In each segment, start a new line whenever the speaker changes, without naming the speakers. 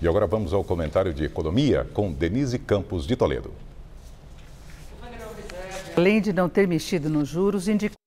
E agora vamos ao comentário de economia com Denise Campos de Toledo. Além de não ter mexido nos juros, indicou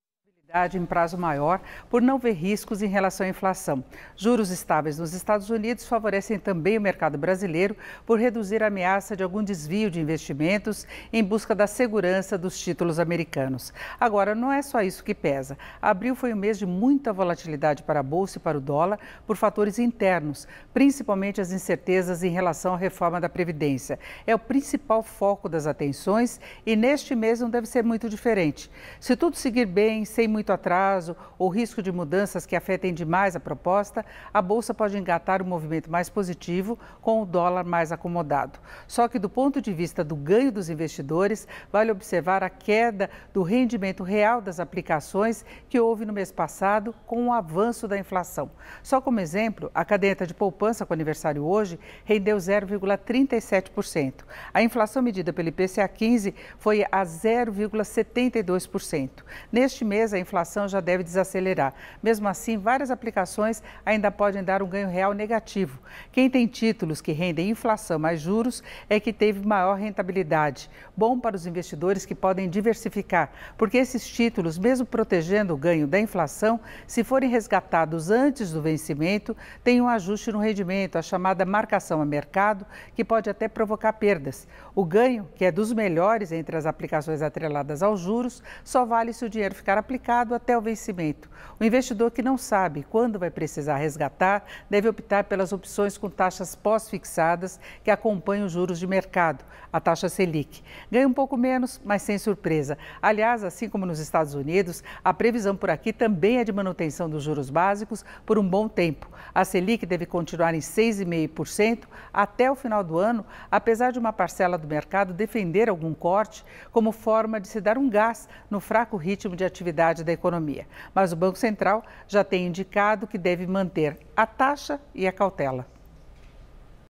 estabilidade em prazo maior por não ver riscos em relação à inflação. Juros estáveis nos Estados Unidos favorecem também o mercado brasileiro por reduzir a ameaça de algum desvio de investimentos em busca da segurança dos títulos americanos. Agora, não é só isso que pesa. Abril foi um mês de muita volatilidade para a bolsa e para o dólar por fatores internos, principalmente as incertezas em relação à reforma da Previdência. É o principal foco das atenções e neste mês não deve ser muito diferente. Se tudo seguir bem, sem muito muito atraso ou risco de mudanças que afetem demais a proposta, a Bolsa pode engatar um movimento mais positivo com o dólar mais acomodado. Só que, do ponto de vista do ganho dos investidores, vale observar a queda do rendimento real das aplicações que houve no mês passado com o avanço da inflação. Só como exemplo, a caderneta de poupança com aniversário hoje rendeu 0,37%. A inflação medida pelo IPCA 15 foi a 0,72%. Neste mês, a inflação inflação já deve desacelerar. Mesmo assim, várias aplicações ainda podem dar um ganho real negativo. Quem tem títulos que rendem inflação mais juros é que teve maior rentabilidade. Bom para os investidores que podem diversificar, porque esses títulos, mesmo protegendo o ganho da inflação, se forem resgatados antes do vencimento, têm um ajuste no rendimento, a chamada marcação a mercado, que pode até provocar perdas. O ganho, que é dos melhores entre as aplicações atreladas aos juros, só vale se o dinheiro ficar aplicado até o vencimento. O investidor que não sabe quando vai precisar resgatar deve optar pelas opções com taxas pós-fixadas que acompanham os juros de mercado, a taxa Selic. Ganha um pouco menos, mas sem surpresa. Aliás, assim como nos Estados Unidos, a previsão por aqui também é de manutenção dos juros básicos por um bom tempo. A Selic deve continuar em 6,5% até o final do ano, apesar de uma parcela do mercado defender algum corte como forma de se dar um gás no fraco ritmo de atividade da economia. Mas o Banco Central já tem indicado que deve manter a taxa e a cautela.